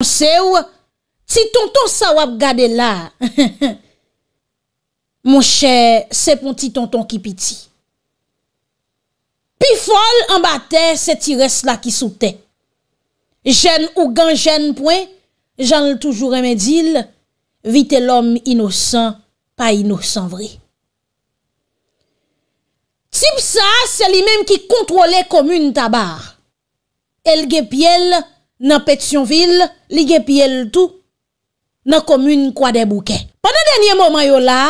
Mse ou, ti tonton sa wap gade la. Mon chè, se pon ti tonton ki piti. Pi fol, an batè, se ti res la ki sou tè. Jen ou gan jen pouen, jan l toujou remedil, vite l'om inosan, pa inosan vre. Ti psa, se li menm ki kontrole komoun tabar. El gépiel, nan Petionville, Ligue Pied-le-Tou, nan Komune Kwa-De-Boukè. Pendè denye moman yo la,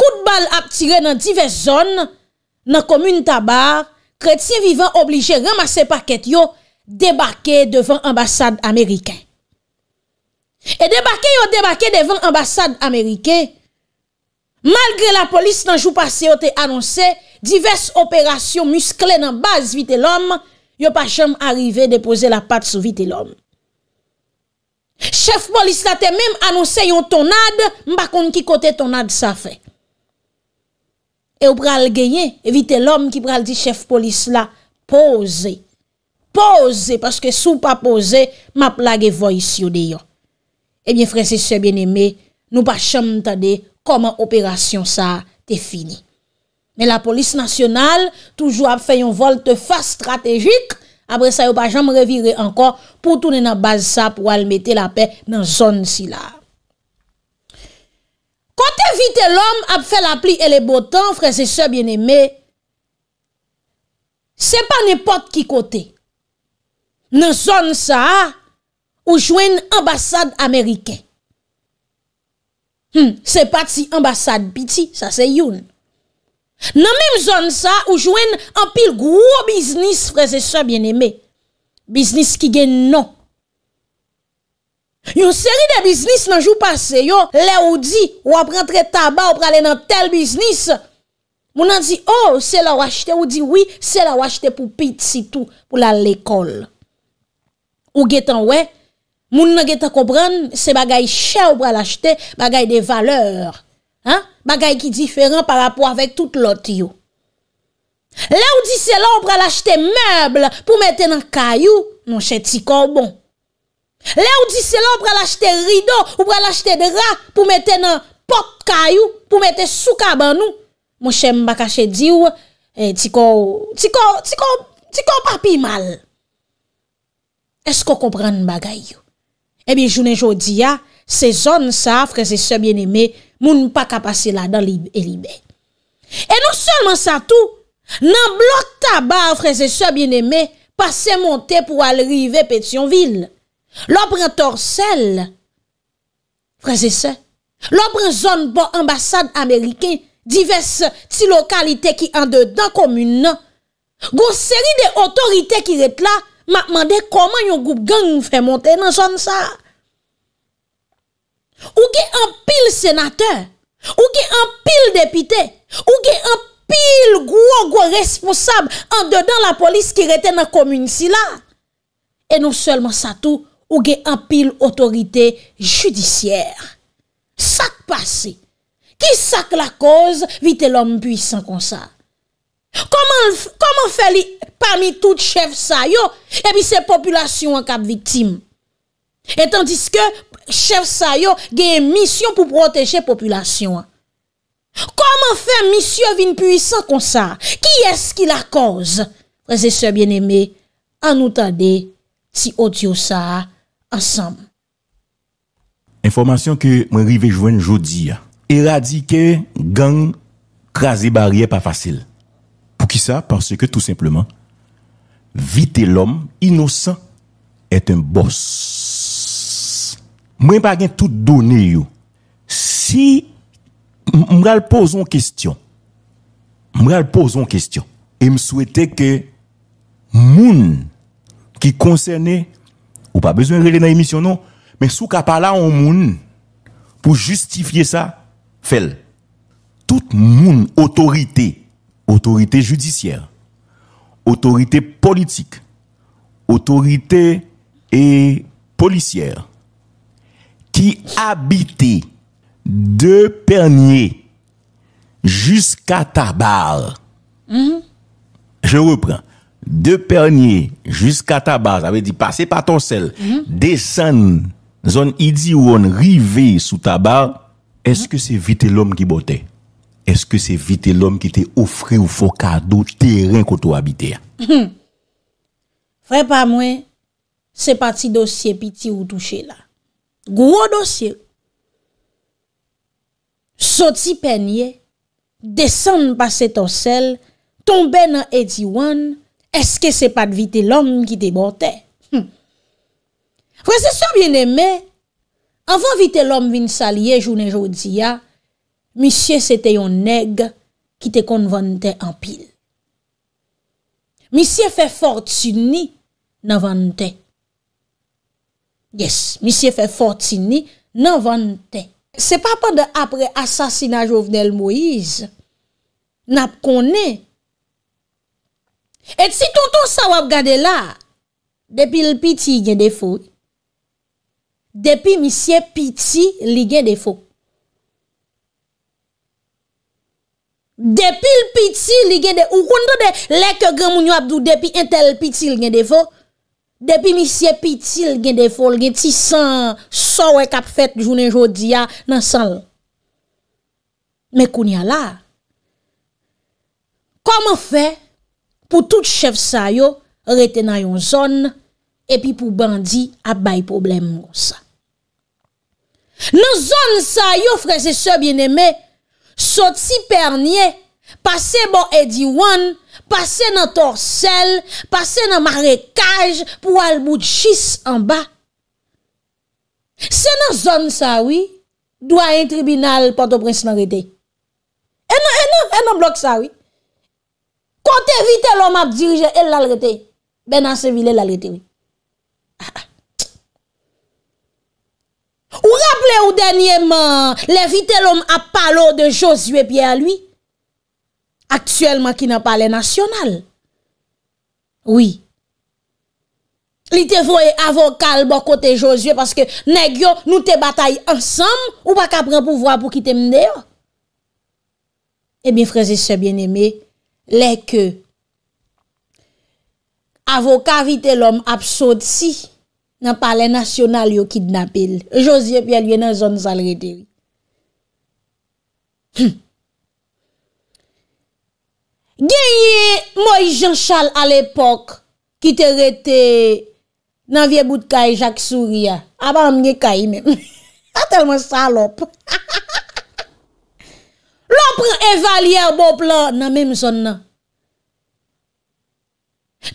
kout bal ap tire nan divez zon nan Komune Tabar, kretien vivant oblige ramase paket yo, debake devan ambasade Amerikè. E debake yo debake devan ambasade Amerikè, malgre la polis nan jou pase yo te anonse, divez operasyon muskle nan baz vitè l'ombe, Yo pa chèm arrive de pose la pat sou vite l'homme. Chef polis la te mèm anonsè yo tonade, mba kon ki kote tonade sa fè. E ou pral genye, vite l'homme ki pral di chef polis la, pose. Pose, parce que sou pa pose, mba plage voy siou de yo. Ebyen frè, si sou bien emè, nou pa chèm ta de koma operasyon sa te fini. Men la polis nasyonal, toujou ap fe yon vol te fa strategik, apre sa yo pa jan m revire ankon, pou tounen ap base sa pou al mette la pe, men zon si la. Kote vite lom ap fe la pli ele botan, freze se bieneme, se pa nepot ki kote, men zon sa, ou jwen ambasad ameriken. Se pa ti ambasad biti, sa se yon. Nan menm zon sa, ou jwen an pil gwo biznis freze sa bien eme. Biznis ki gen non. Yon seri de biznis nan jou pase yo, le ou di, ou ap rentre taba ou prale nan tel biznis, moun an di, oh, se la ou achete, ou di, oui, se la ou achete pou pit si tou, pou la l'ekol. Ou getan we, moun nan getan kobran, se bagay che ou prale achete, bagay de valeur. Ha? Ha? Bagay ki diferant par rapport avèk tout lot yo. Le ou di selon pral achete meble pou mette nan kayou, nou chè ti kor bon. Le ou di selon pral achete rido ou pral achete dra pou mette nan pot kayou, pou mette soukaban nou, mou chè m baka chè di ou, eh, ti kor, ti kor, ti kor, ti kor papi mal. Esko kompran bagay yo? Ebi eh jounen jodi ya, se zon safre se se bien eme, moun pa kapase la dan libe. E, e nou solman sa tou, nan blok tabar, freze se bieneme, pase monte pou alrive Petionville. Lopre torsel, freze se, lopre zon bon ambasade Amerike, divese ti lokalite ki an de dan komune nan, gwo seri de otorite ki let la, ma mande koman yon goup gang fè monte nan zon sa. Ou gen an pil senate, ou gen an pil depite, ou gen an pil gwo gwo responsab an dedan la polis ki reten nan komyun si la. E nou selman sa tou, ou gen an pil otorite judisyer. Sak pase, ki sak la koz vite l'om pwisan kon sa. Koman fe li parmi tout chef sa yo, ebi se populasyon an kap vitim. Et tandis ke chef Sayo genye misyon pou proteje populasyon Koman fe misyon vin puisan kon sa? Ki eski la koz? Prese se bien eme, anoutade, si ot yo sa, ansam Informasyon ke mwen rive jwen jodi Eradike gang krasi barye pa fasil Pou ki sa? Pense ke tout simplement Vite l'om inosan et un bos Mwen pa gen tout donen yo. Si mwen al poson kestyon, mwen al poson kestyon, e m souwete ke moun ki konsene, ou pa bezwen rele nan emisyon nou, men sou ka pala an moun, pou justifiye sa, fel. Tout moun otorite, otorite judisyer, otorite politik, otorite e polisyer, Ki abite de pernye Juska ta bar mm-hmm. Je repren De pernye Juska ta bar Jave di pase pa ton sel mm-hmm. Desan zon idzi woun Rive sou ta bar Eske se vite lom ki bote Eske se vite lom ki te ofre Ou fokado teren ko tou abite mm-hmm. Fwe pa mwen Se pati dosye Piti ou touche la Gwo dosye, soti penye, desan pa se tosel, tombe nan edi wan, eske se pa dvite lom ki te bote? Hm. Fwe se so bieneme, avon vite lom vin salye jounen jodi ya, misye se te yon neg ki te kon vante an pil. Misye fe fortuni nan vante an pil. Yes, misye fè fòtini, nanvan te. Se pa pa de apre asasina jòvnel Moïse, nap konè. Et si ton ton sa wap gade la, depi l'piti gen defo, depi misye piti li gen defo. Depi l'piti li gen defo, ou koun do de lek gen moun yo abdou, depi entel piti li gen defo, Depi misye pitil gen defol gen tisan sowe kap fet jounen jodi ya nan san la. Mè koun ya la. Koman fe pou tout chef sa yo retena yon zon e pi pou bandi ap bay problem moun sa. Non zon sa yo frese se bieneme, soti pernie, pase bo edi wan, pase nan torsel, pase nan marekaj, pou al bout chis an ba. Se nan zon sa wii, dwa yon tribunal pato pres nan rete. E nan e e blok sa wii. Kont evite lom ap dirije el lal rete, ben an se vile lal rete wii. Ah, ah. Ou rapple ou denye man levite lom ap palo de jose wepye a lwi. Aksyèlman ki nan pale nasyonal. Oui. Li te voye avokal bo kote Josie paske neg yo nou te batay ansam ou bak apren pou vwa pou ki te mne yo? Ebi eh freze se bien eme, le ke avokal vi te lom ap sot si nan pale nasyonal yo kidnapil. Josie biye lye nan zon zalredil. Hmm. Genye mwen jen chal al epok ki te rete nan vie bout kaye Jacques Souria. Aban ah mwen kaye men. A ah, telman salop. Lopre evalier bop la nan men mson nan.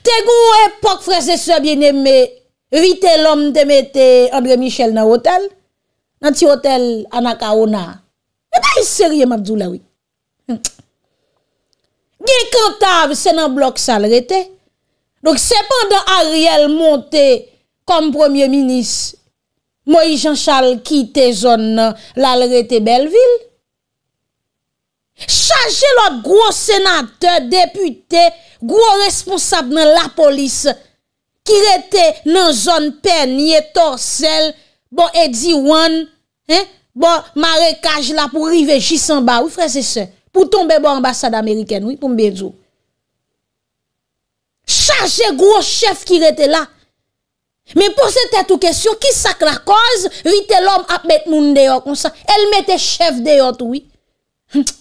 Tegou epok frese sebyenem me, vite lom de me te André Michel nan hotel. Nan ti hotel Anakaona. E eh baye serye mabzou la we. ki e kantav se nan blok sa l rete. Donk se pandan Ariel monte kom premier minis, Moïse Jean-Charles ki te zon nan la l rete Belleville, chaje lot gwo senate, depute, gwo responsable nan la polis ki rete nan zon penye torsel bon Ediouan, bon Marekaj la pou rive Jissamba, ou fre se se? pou tombe bo ambasade Ameriken, wè, pou mbe djou. Chage gros chef ki rete la. Me pou se te tou kesyon, ki sak la koz, vite l'om ap met moun deyot, el mette chef deyot, wè.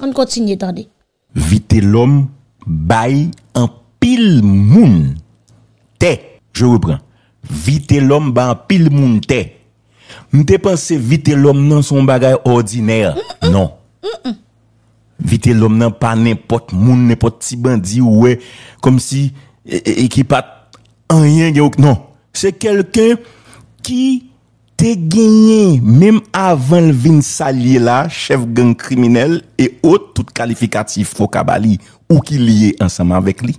An kontinye tande. Vite l'om bay an pil moun. Te, je repren. Vite l'om bay an pil moun, te. Mte panse vite l'om nan son bagay ordiner, non. Non, non, non. Vite lòm nan pa nèpot moun, nèpot ti bandi ouè, kom si ekipat e, e an yèn gè ouk. Non, se kelken ki te genye, mèm avan lvin salye la, chev gen kriminel, e ot tout kalifikatif fokabali, ou ki liye ansama vek li.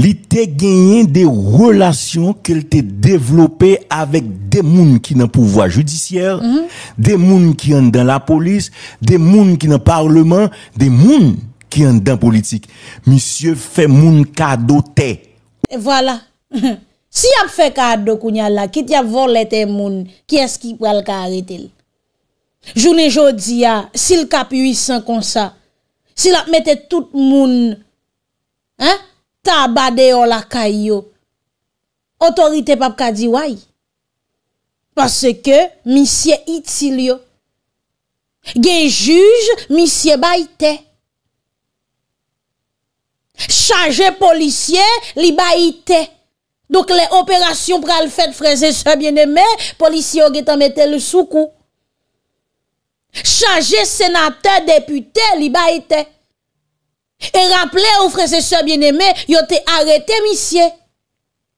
Il a gagné des relations qu'il a développées avec des mondes qui ont le pouvoir judiciaire, mhm. des gens qui ont dans la police, des mondes qui ont dans le parlement, des gens qui sont dans la politique. Monsieur fait moi un Et voilà. Si il fait cadeau qui a qui a volé te gens, qui est-ce qui peut le faire? Je ne dis si le 800 comme ça, si tout le hein? a bade yon lakay yo. Otorite pap ka di waj. Pase ke misye iti li yo. Gen juj misye bayite. Chage policye li bayite. Dok le operasyon pral fèd freze se biene me policye yo getan mette le soukou. Chage senate depute li bayite. E raple ou fre se se bieneme, yo te arete misye.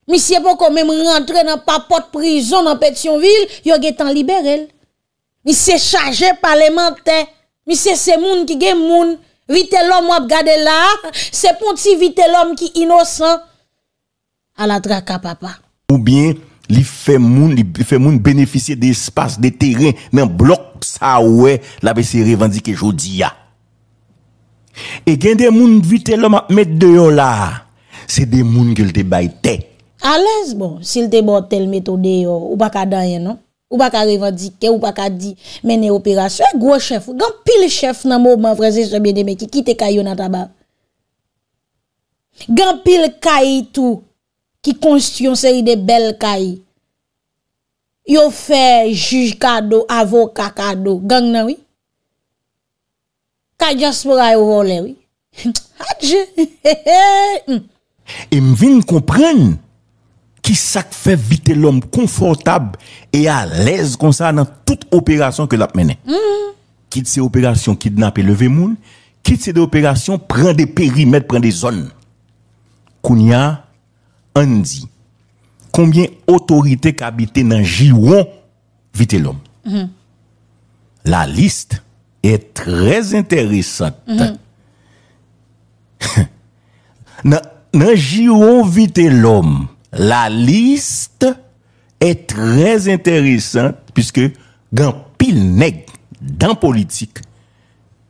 Misye pou kon men rentre nan pa pot prizon nan pet yon vil, yo getan liberel. Misye chaje parlemente, misye se moun ki gen moun, vite lom wap gade la, se pon ti vite lom ki inosan, ala draka papa. Ou bien li fe moun, li fe moun beneficie de espas, de teren, men blok sa we, la be se revandike jodi ya. E gen de moun vite loma met de yo la, se de moun ki l te bayte. A lez bon, si l te bote tel metode yo, ou baka danyen, non? ou baka revadike, ou baka di mene operasyon. E gwo chef, gen pil chef nan moun manvreze sobyen deme ki kite kayo nan tabab. Gen pil kayi tou ki konstyon se yi de bel kayi. Yo fe juj kado, avoka kado, gen nan wii? kaj jaspoura e wou wou lè wè. Adjè. E m vin kompren ki sak fè vite l'om konfortab e a lèz kon sa nan tout operasyon ke lap menè. Mm. Kit se operasyon kidnap e leve moun, kit se operasyon pren de perimet, pren de zon. Koun ya, an di, konbyen otorite ki habite nan jiwon vite l'om. Mm-hmm. La liste, E trez enteresant. Nan jy ou an vite lom, la liste e trez enteresant. Piske gen pil neg, gen politik,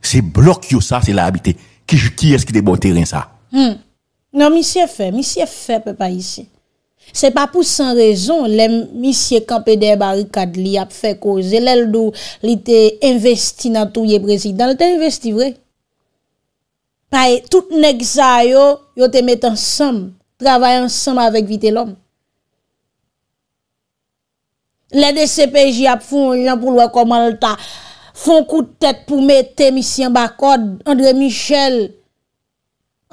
se blok yo sa se la habite. Ki es ki de bon teren sa? Mm. Non, misi e fe, misi e fe pe pa isi. Se pa pou san rezon, le misye kampede barikad li ap fe koze, lel do li te investi nan tou ye prezidant, li te investi vre. Paye, tout nek za yo, yo te met ansam, travaye ansam avik vite lom. Le DCPJ ap foun jan pou lwa komal ta, foun koutet pou met temisyen bakod, Andre Michel,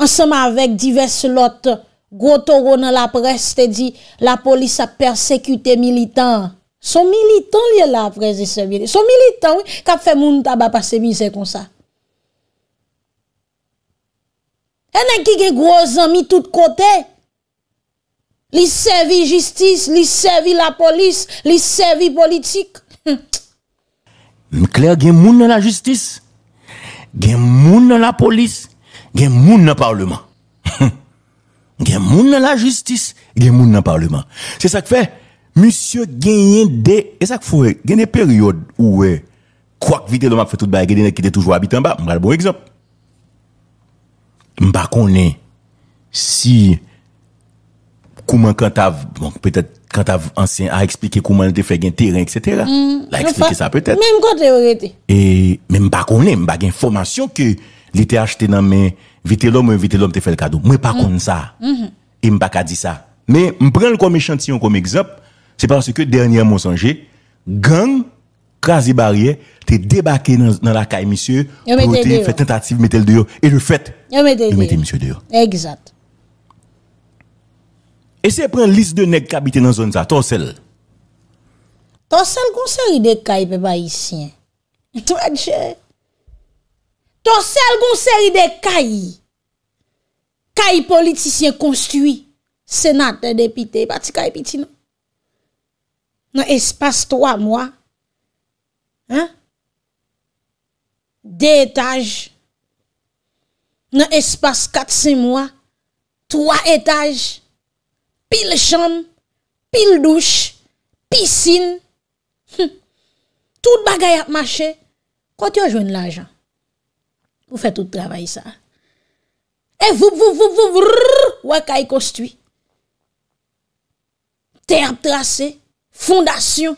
ansam avik diverse lote, Gwo toro nan la pres te di la polis a persekute militan. Son militan li la apreze sebi li. Son militan wè. Kap fè moun taba pa sebi se kon sa. E nan ki gen gwo zan mi tout kote? Li sebi jistis, li sebi la polis, li sebi politik. Mkler gen moun nan la jistis, gen moun nan la polis, gen moun nan parleman. gen moun nan la justis, gen moun nan parleman. Se sa k fe, monsye gen yen de, e sa k fwe, gen de periode ou we, kwa k vide loma fwe tout ba, gen ene ki te toujwa abite an ba, mbale bon ekzop. Mba konen, si, kouman kantav, bon, petet, kantav ansen a eksplike kouman de fe gen teren, etc. Mm, la eksplike sa petet. E, men mba konen, mba gen formasyon ke li te achete nan men vite l'homme, vite l'homme te fait le cadeau. Moi, pas mhm. comme ça. Et mhm. m'a pas dit ça. Mais je prends le comme échantillon, comme exemple, c'est parce que dernier mensonger, gang, quasi barrière, t'es débarqué dans, la caille, monsieur, pour faire tentative, mettez le dehors. Et le fait, vous mettez monsieur dehors. Exact. Et c'est prendre liste de nègres qui habitent dans la zone ça, seul. Torsel, une série de caille, pas ici? Toi, Dieu. do sel goun seri de kayi, kayi politisyen konstuwi, senate depite, pati kayi piti nou, nou espas 3 mwa, hèn, 2 etaj, nou espas 4-5 mwa, 3 etaj, pil chanm, pil douch, pisin, tout bagay ap mache, kwa ti yo jwen lajan, Po fè tout travay sa. E vup, vup, vup, vup, vup, wakay kostwi. Terp trase, fondasyon.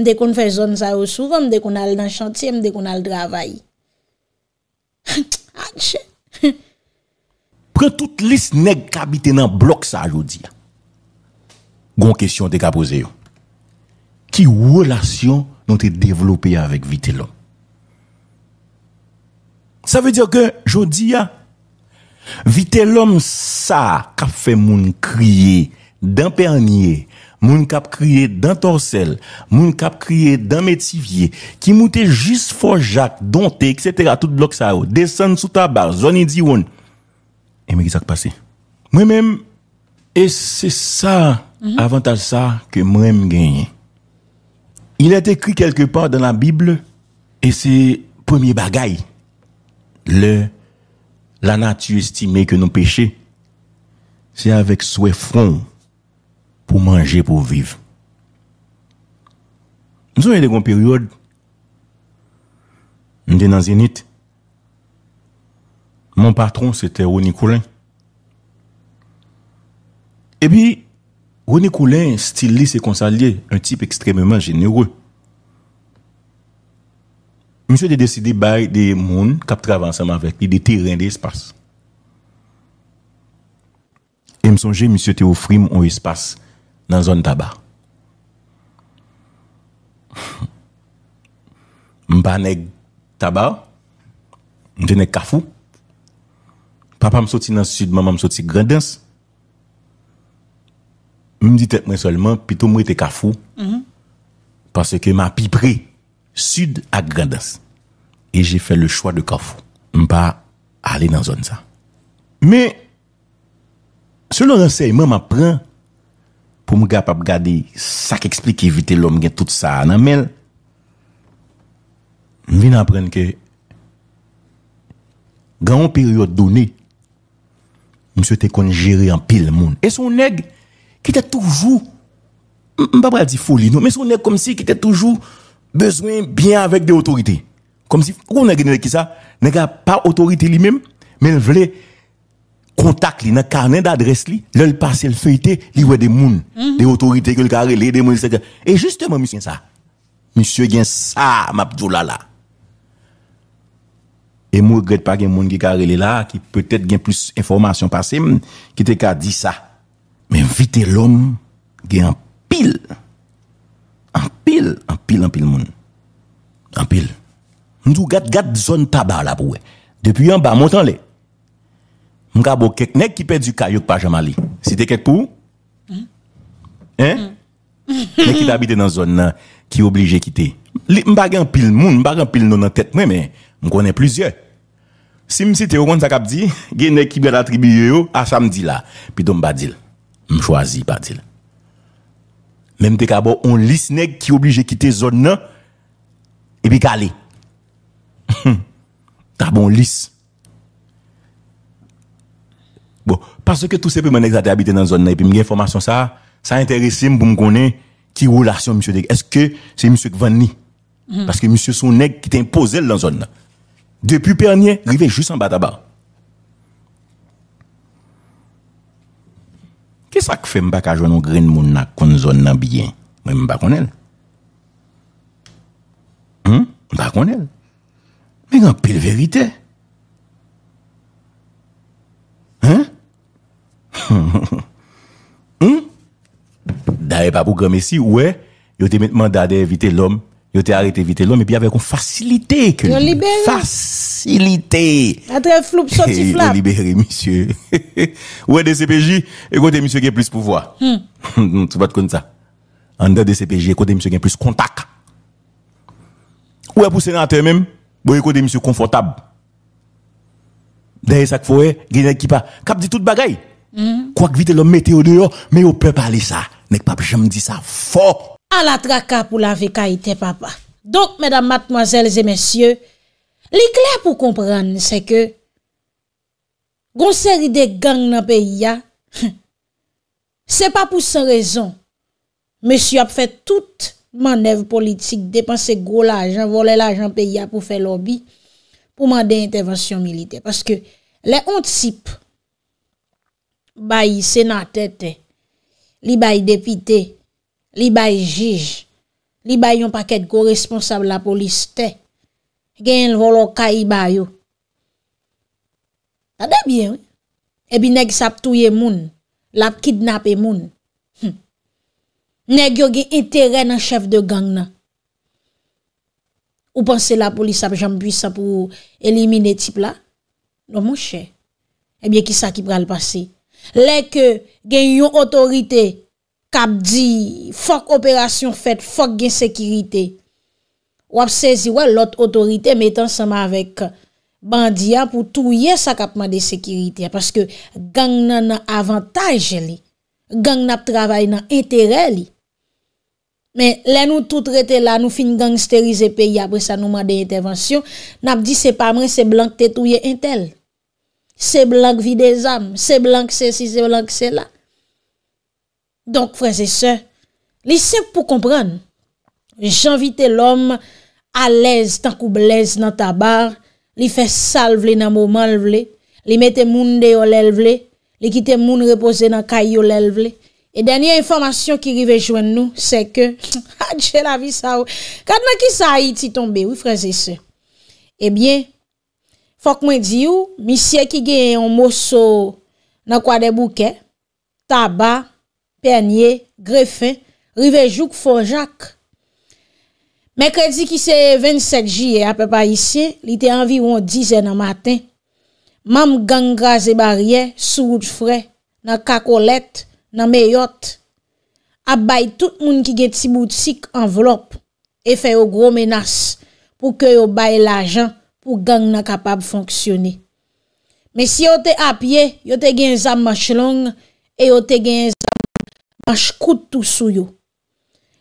Mdè kon fè zon sa ou souvan, mdè kon al nan chantye, mdè kon al travay. Ache! Pren tout lis neg kabite nan blok sa lodi. Gon kesyon de ka pose yo. Ki wò lasyon non te devlopye yon avèk vite lom? Sa ve diyo ke jodi ya. Vite l'om sa kap fe moun kriye dan pernye, moun kap kriye dan torsel, moun kap kriye dan metivye, ki moun te jis forjak donte, et cetera, tout blok sa ou. Desen sou ta bar, zoni di won. E mwen gisa kpase. Mhm. Mwen men, e se sa avantal sa ke mwen men genye. Il et ekri kelke par dan la Bible, e se premiye bagayi. Le, la natu estime ke nou peche, se avèk souè fron pou manje pou viv. M souè yè de kon periode, m denan zenit, mon patron se te Roni Koulen. E bi, Roni Koulen stilise se konsalye, un tip ekstremèman jenereux. Mi sou te deside bay de moun kap tra avanseman vek li de terren de espas. E mi sonje, mi sou te ofrim ou espas nan zon taba. M pa neg taba, m gen neg kafou. Papa m soti nan sud, mama m soti grandens. Mi m di tep men solman, pito mwe te kafou. Mm-hmm. Parce ke ma pi prey. Sud ak grandas. E jè fè le chwa de kafou. Mpa, alè nan zon sa. Mè, se lor anseye mè m'apren, pou mga pap gade, sa k'explik evite lom gen tout sa nan mèl, m'vin apren ke, gangon periode donè, mse te kon jere an pil moun. E son neg, ki te toujou, mpa pral di foli nou, mè son neg kom si ki te toujou, Beswen byen avèk de otorite. Kom si, kou nan genye lè ki sa, nan ka pa otorite li mèm, men vle kontak li nan karnè d'adres li, lè l'pase l'feyte, li wè de moun, de otorite ki l'kare lè, de moun. Et justè mwen, misyon sa, misyon gen sa, mabdou lala. Et mou regret pa gen moun ki kare lè la, ki pwè tèt gen plus informasyon pase, ki te ka di sa. Men vite l'om gen pil. Moun. An pil, an pil, an pil moun. An pil. Mwen tou gade gade zon taba la pou we. Depi yon ba, montan le. Mwen ka bo kek, nek ki pe du kayok pa Jamali. Si te kek pou? Hein? Mm. Nek ki tabite nan zon nan, ki oblije kite. Li mba gen an pil moun, mba gen an pil non nan tet mwen, men mwen konen plizye. Si msi te ou kon zakap di, gen nek ki be la tribi yo yo, a samdi la, pi don badil. Mwen choazi badil. Mem te ka bo, on lis neg ki oblije kite zon nan, epi ka li. Ta bo, on lis. Paso ke tou sepe mwen neg zate habite nan mhm. zon nan, epi mwen gen informasyon sa, sa enteresim pou mwen konen ki ou lasyon msye deg. Eske se msye kvan ni, paske msye son neg ki te impose lan zon nan. Depi per nye, li ven juste an bat aban. Ke sak fe mba kajon nou gren moun na konzon nan biyen? Mwen mba konel. Hmm? Mba konel. Men yon pil verite. Hmm? Da e papou gome si ou e, yo te metman da de evite lom. a étaient arrêté vite l'homme, mais puis avec une facilité que. Ils ont libéré. Facilité. A très flou, sorti flap. Ils ont libéré, monsieur. ouais, DCPJ, écoutez, monsieur qui a plus pouvoir. Hmm. tu vas te comme ça. En dehors de CPJ, écoutez, monsieur qui a plus contact. Ouais, pour sénateur même, bon, écoutez, monsieur confortable. Derrière ça qu'il faut, il y a qui pas. Cap dit toute bagaille. Hmm. Quoi que vite l'homme météo dehors, mais on peut aller ça. N'est pas jamais dit ça fort. An la traka pou la veka ite papa. Donk, mèdam matmazèles e mèsyè, li kler pou kompran se ke gonsèri de gang nan peyi ya, se pa pou se rezon, mèsyè ap fè tout manèv politik, depanse gwo la ajan, vole la ajan peyi ya pou fè lobby, pou mande intervensyon milite. Paske le ond sip bayi sè nan tètè, li bayi depité, Li bay jij, li bay yon paket koresponsab la polis te. Gen yon volo ka i bay yo. Tade bien. Ebi nek sap touye moun, lap kidnap e moun. Hm. Nek yo gen itere nan chef de gang nan. Ou panse la polis ap jan buisa pou elimine tip la? Non monshe. Ebiye ki sa ki pral pase. Lek gen yon otorite... kap di fok operasyon fèt, fok gen sekirite. Wap sezi wè lot otorite metan seman avèk bandiya pou touye sa kapman de sekirite. Paske gang nan avantage li, gang nap travay nan entere li. Men lè nou tout rete la, nou fin gangsterize peyi apre sa nouman de enterevensyon, nap di se pa men se blanke te touye entel. Se blanke vi de zam, se blanke se si, se blanke se la. Donk freze se, li se pou kompran. J'anvite l'om a lez tankou blez nan tabar, li fe sal vle nan mouman vle, li mete moun de yo lel vle, li kite moun repose nan kay yo lel vle. E danyan informasyon ki rive jwen nou, se ke, a ah, dje la vi sa ou. Oh. Kad nan ki sa a iti tombe, wifreze se. Ebyen, eh fok mwen di ou, misye ki gen yon moso nan kwa de bouke, tabar, Pernier, Grefin, Rivejouk, Forjak. Mekredi ki se 27 J, apè pa isye, li te anvi woun 10 en an maten. Mam gang graze barye, souj fre, nan kakolet, nan meyot. Abay tout moun ki gen tibout sik anvelop, e fe yo gro menas, pou ke yo bay la jan pou gang nan kapab fonksyoni. Me si yo te apye, yo te gen zanmash long, e yo te gen Anj kout tou sou yo.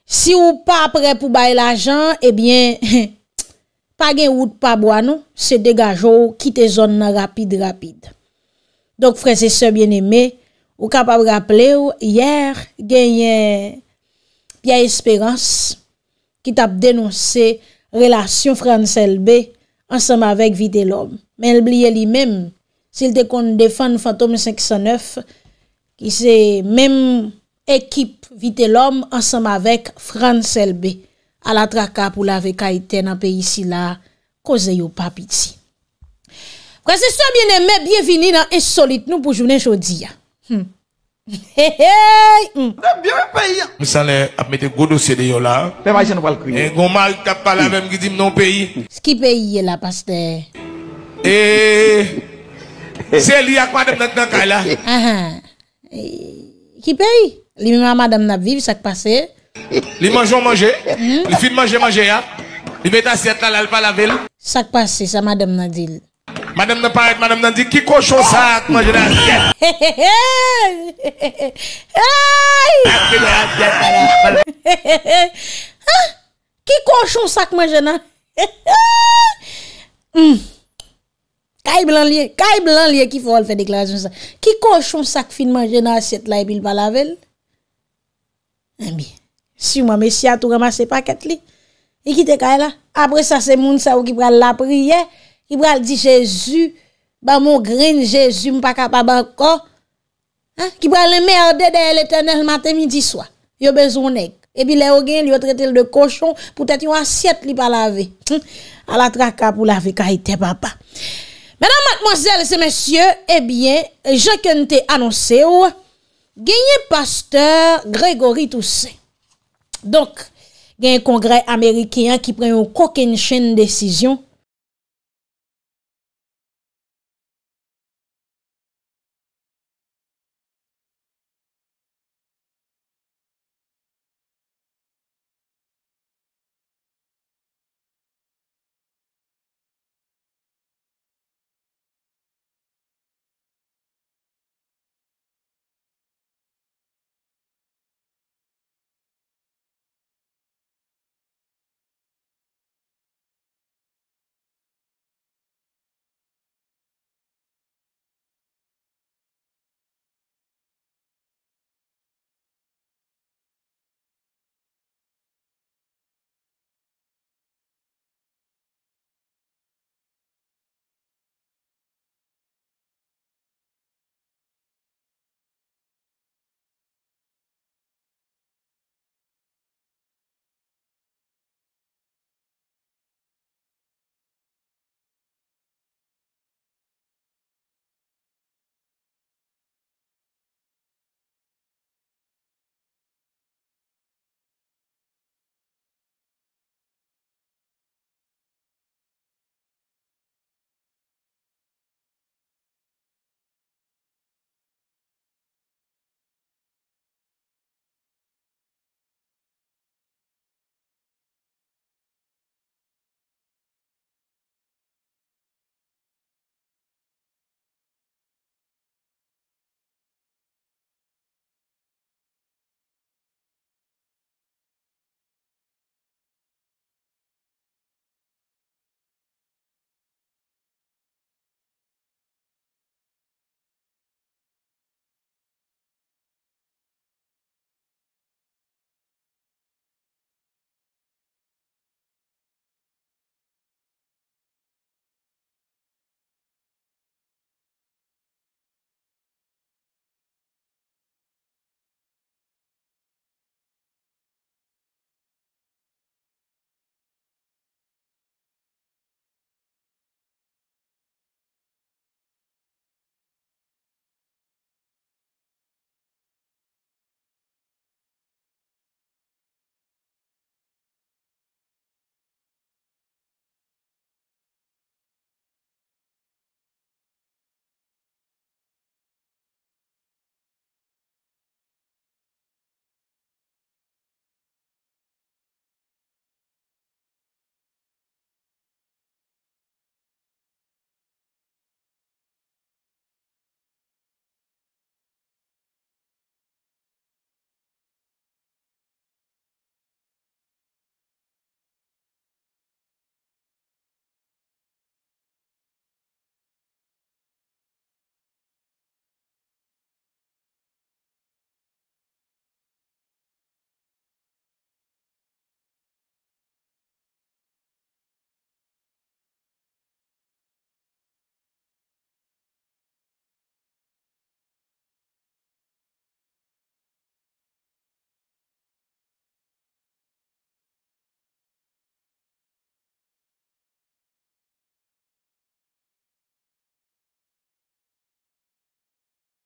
Si ou pa apre pou bay la jan, ebyen, eh pa gen wout pa bo anou, se degaj ou, kite zon nan rapide rapide. Dok frese se bien eme, ou kap ap rappele ou, yer gen yen Pia Esperance, ki tap denonse relasyon franselbe ansam avèk vide l'om. Men l'bliye li mèm, sil te kon defan fantom 509, ki se mèm équipe Vite l'homme ensemble avec France LB à la traka pour la vekaïté dans pays ici là cause yo pas piti. bien aimé, bienvenue dans Insolite nous pour journée aujourd'hui. Hmm. Hey, hey, hmm. bien pays. Hein. Nous allons mettre gros dossier de là. Mais je ne pas le crier. Et mon mari qui la même qui dit pays. Ce qui paye là pasteur. Eh C'est lié à quoi dans dans là. Ah, ah. Qui pays Li mwa madame nan vivi sak pase. Li manjou manje. Hmm? Li fin manje manje ya. Li met asyat la la pala vel. Sak pase sa madame nan dil. Madame nan parek madame nan di ki koshon sak manje nan asyat. He he he. He he he. He ah! he he. He he he. Ki koshon sak manje nan. He he he. Hmm. Kay blan liye. Kay blan liye ki fol fe deklajonsan. Ki koshon sak fin manje nan asyat la la pala vel. Si ou mwa mesya tou ramase paket li I e ki te kaela Apre sa se moun sa ou ki pral la priye Ki pral di jezu Ba moun grin jezu mpa ka pa bako Ki pral le merde de el etenel maten midi swa Yo bezonek Ebi le ogen li yo tretele de koshon Poutet yon asyet li pa lave A la traka pou lave ka ite papa Menan matmozelle se mesye Ebyen eh Je ken te anonse ou Ebyen Gen yon pasteur Gregory Toussaint. Donk gen yon kongre Amerikean ki pre yon koken chen desisyon.